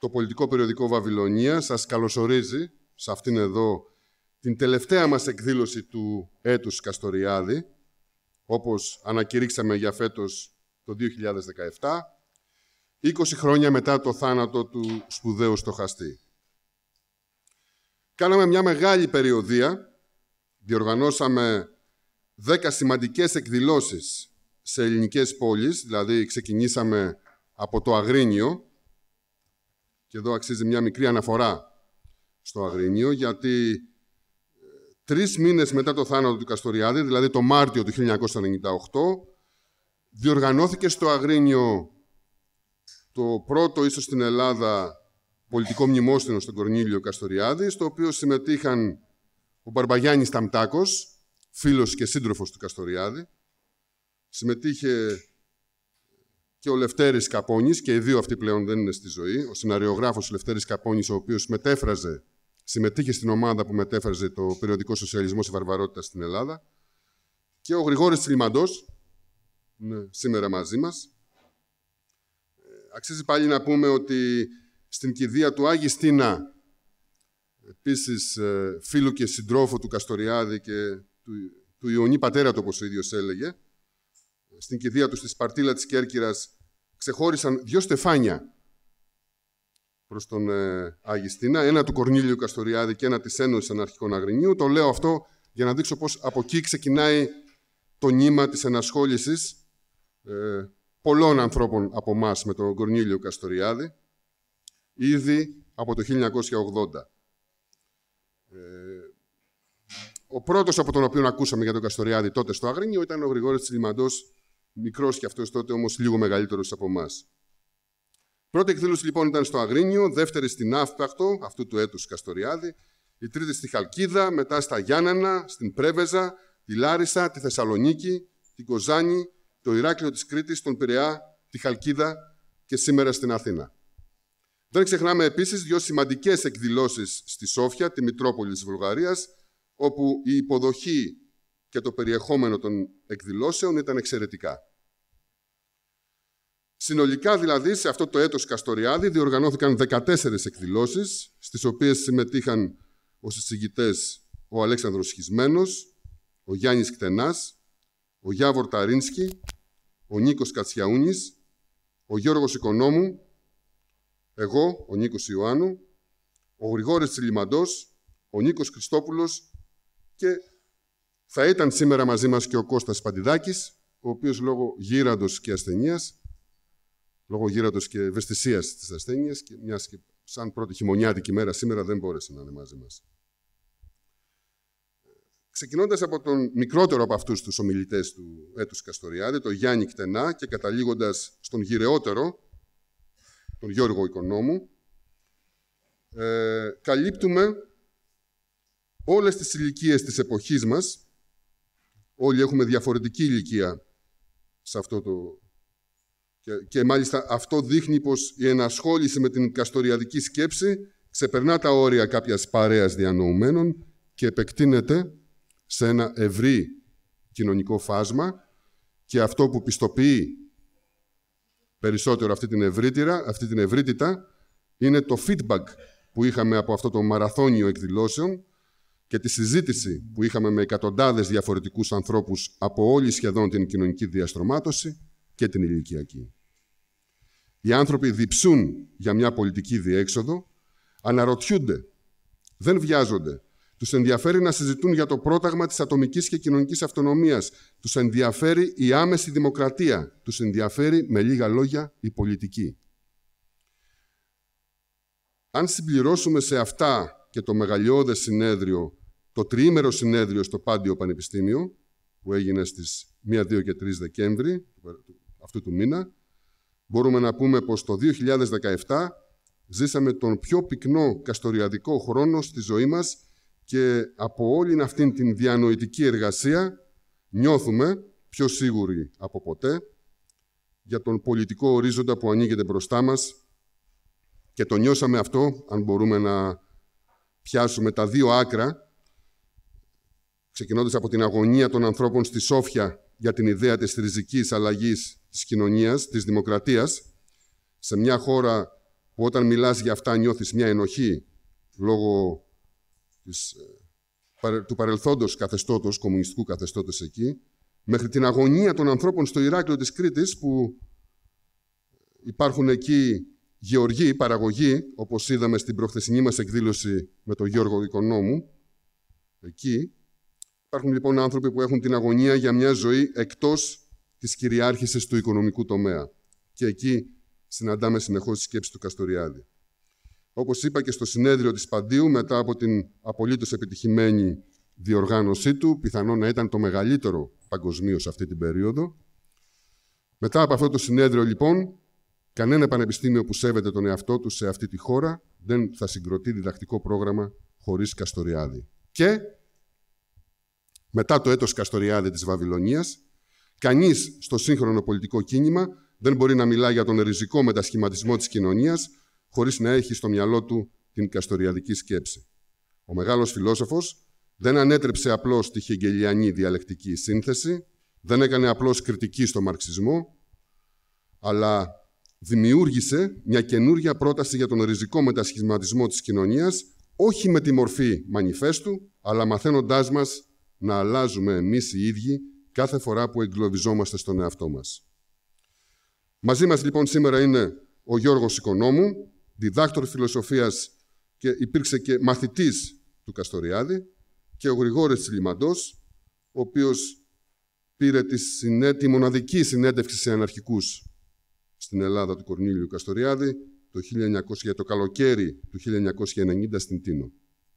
το πολιτικό περιοδικό Βαβυλωνία σας καλωσορίζει σε αυτήν εδώ την τελευταία μας εκδήλωση του έτους Καστοριάδη, όπως ανακηρύξαμε για φέτος το 2017, 20 χρόνια μετά το θάνατο του σπουδαίου στοχαστή. Κάναμε μια μεγάλη περιοδία, διοργανώσαμε 10 σημαντικές εκδηλώσεις σε ελληνικές πόλεις, δηλαδή ξεκινήσαμε από το Αγρίνιο, και εδώ αξίζει μια μικρή αναφορά στο Αγρίνιο, γιατί ε, τρεις μήνες μετά το θάνατο του Καστοριάδη, δηλαδή το Μάρτιο του 1998, διοργανώθηκε στο Αγρίνιο το πρώτο ίσως στην Ελλάδα πολιτικό μνημόσυνο στον Κορνίλιο Καστοριάδη, στο οποίο συμμετείχαν ο Μπαρμπαγιάννης Ταμτάκος, φίλος και σύντροφος του Καστοριάδη, συμμετείχε και ο Λευτέρης Καπώνης, και οι δύο αυτοί πλέον δεν είναι στη ζωή, ο σιναριογράφος Λευτέρης Καπώνης, ο οποίος μετέφραζε, συμμετείχε στην ομάδα που μετέφραζε το περιοδικό σοσιαλισμό σε βαρβαρότητα στην Ελλάδα, και ο Γρηγόρης Τσιλμαντό, ναι. σήμερα μαζί μας. Ε, αξίζει πάλι να πούμε ότι στην κηδεία του Άγη Στίνα, επίσης ε, φίλου και συντρόφου του Καστοριάδη και του, του Ιωνί Πατέρα του, όπως ο ίδιος έλεγε, ε, στην κηδεία του στη Σπαρτίλα της Κέρκυρας ξεχώρισαν δύο στεφάνια προς τον ε, Αγιστίνα, ένα του Κορνίλιου Καστοριάδη και ένα της Ένωσης Αναρχικών Αγρινίου. Το λέω αυτό για να δείξω πώς από εκεί ξεκινάει το νήμα της ενασχόλησης ε, πολλών ανθρώπων από εμάς με τον Κορνίλιο Καστοριάδη, ήδη από το 1980. Ε, ο πρώτος από τον οποίο ακούσαμε για τον Καστοριάδη τότε στο Αγρίνιο ήταν ο Γρηγόρης Τσιλιμαντός Μικρός κι αυτός τότε, όμως λίγο μεγαλύτερος από εμάς. Πρώτη εκδήλωση λοιπόν ήταν στο Αγρίνιο, δεύτερη στην Αύπακτο, αυτού του έτους Καστοριάδη, η τρίτη στη Χαλκίδα, μετά στα Γιάννανα, στην Πρέβεζα, τη Λάρισα, τη Θεσσαλονίκη, την Κοζάνη, το Ηράκλειο της Κρήτης, τον Πειραιά, τη Χαλκίδα και σήμερα στην Αθήνα. Δεν ξεχνάμε επίσης δύο σημαντικές εκδηλώσεις στη Σόφια, τη Μητρόπολη της Βουλγαρίας, όπου η υποδοχή και το περιεχόμενο των εκδηλώσεων ήταν εξαιρετικά. Συνολικά δηλαδή σε αυτό το έτος Καστοριάδη διοργανώθηκαν 14 εκδηλώσεις στις οποίες συμμετείχαν ως εισηγητές ο Αλέξανδρος Σχισμένος, ο Γιάννης Κτενάς, ο Γιάβορ Ταρίνσκι, ο Νίκος Κατσιαούνης, ο Γιώργος Οικονόμου, εγώ, ο Νίκος Ιωάννου, ο Γρηγόρης Τσιλιμαντός, ο Νίκος Χριστόπουλος και θα ήταν σήμερα μαζί μας και ο Κώστας Παντιδάκης, ο οποίος λόγω γύραντος και ασθενίας λόγω γύρατος και ευαισθησίας της ασθένειας και μιας και σαν πρώτη χειμωνιάτικη μέρα σήμερα δεν μπόρεσε να είναι μαζί μας. Ξεκινώντας από τον μικρότερο από αυτούς τους ομιλητές του έτους Καστοριάδη, τον Γιάννη Κτενά και καταλήγοντας στον γυρεότερο, τον Γιώργο Οικονόμου, ε, καλύπτουμε όλες τις ηλικίες της εποχής μας. Όλοι έχουμε διαφορετική ηλικία σε αυτό το και, και μάλιστα αυτό δείχνει πως η ενασχόληση με την καστοριαδική σκέψη ξεπερνά τα όρια κάποιας παρέας διανοουμένων και επεκτείνεται σε ένα ευρύ κοινωνικό φάσμα και αυτό που πιστοποιεί περισσότερο αυτή την, αυτή την ευρύτητα είναι το feedback που είχαμε από αυτό το μαραθώνιο εκδηλώσεων και τη συζήτηση που είχαμε με εκατοντάδες διαφορετικούς ανθρώπους από όλη σχεδόν την κοινωνική διαστρωμάτωση και την ηλικιακή. Οι άνθρωποι διψούν για μια πολιτική διέξοδο, αναρωτιούνται, δεν βιάζονται. Τους ενδιαφέρει να συζητούν για το πρόταγμα της ατομικής και κοινωνικής αυτονομίας. Τους ενδιαφέρει η άμεση δημοκρατία. Τους ενδιαφέρει, με λίγα λόγια, η πολιτική. Αν συμπληρώσουμε σε αυτά και το μεγαλειώδες συνέδριο, το τριήμερο συνέδριο στο Πάντιο Πανεπιστήμιο, που έγινε στις 1, 2 και 3 Δεκέμβρη του αυτού του μήνα, μπορούμε να πούμε πως το 2017 ζήσαμε τον πιο πυκνό καστοριαδικό χρόνο στη ζωή μας και από όλη αυτήν την διανοητική εργασία νιώθουμε πιο σίγουροι από ποτέ για τον πολιτικό ορίζοντα που ανοίγεται μπροστά μας και το νιώσαμε αυτό, αν μπορούμε να πιάσουμε τα δύο άκρα, ξεκινώντας από την αγωνία των ανθρώπων στη Σόφια για την ιδέα της ριζικής αλλαγής της κοινωνίας, της δημοκρατίας, σε μια χώρα που όταν μιλάς για αυτά νιώθεις μια ενοχή λόγω της, ε, του παρελθόντος καθεστώτος, κομμουνιστικού καθεστώτος εκεί, μέχρι την αγωνία των ανθρώπων στο Ηράκλειο της Κρήτης που υπάρχουν εκεί γεωργοί, παραγωγοί, όπως είδαμε στην προχθεσινή μας εκδήλωση με τον Γιώργο Οικονόμου, εκεί Υπάρχουν λοιπόν άνθρωποι που έχουν την αγωνία για μια ζωή εκτός της κυριάρχησης του οικονομικού τομέα. Και εκεί συναντάμε συνεχώς τη σκέψη του Καστοριάδη. Όπως είπα και στο συνέδριο της Παντίου, μετά από την απολύτως επιτυχημένη διοργάνωσή του, πιθανόν να ήταν το μεγαλύτερο παγκοσμίω αυτή την περίοδο. Μετά από αυτό το συνέδριο, λοιπόν, κανένα πανεπιστήμιο που σέβεται τον εαυτό του σε αυτή τη χώρα δεν θα συγκροτεί διδακτικό πρόγραμμα χωρίς Καστοριάδη. Και μετά το έτος Καστοριάδη της Βαβυλωνίας, κανείς στο σύγχρονο πολιτικό κίνημα δεν μπορεί να μιλά για τον ριζικό μετασχηματισμό της κοινωνίας χωρίς να έχει στο μυαλό του την καστοριαδική σκέψη. Ο μεγάλος φιλόσοφος δεν ανέτρεψε απλώς τη χεγγελιανή διαλεκτική σύνθεση, δεν έκανε απλώς κριτική στο μαρξισμό, αλλά δημιούργησε μια καινούργια πρόταση για τον ριζικό μετασχηματισμό της κοινωνίας, όχι με τη μορφή μανιφέστου, αλλά μαθαίνοντάς μας να αλλάζουμε εμείς οι ίδιοι κάθε φορά που εγκλωβιζόμαστε στον εαυτό μας. Μαζί μας λοιπόν σήμερα είναι ο Γιώργος Οικονόμου, διδάκτορ φιλοσοφίας και υπήρξε και μαθητής του Καστοριάδη και ο Γρηγόρης Τσιλιμαντός, ο οποίος πήρε τη, συνέ... μοναδική συνέντευξη σε αναρχικούς στην Ελλάδα του Κορνίλιου Καστοριάδη το, 1900, το καλοκαίρι του 1990 στην Τίνο.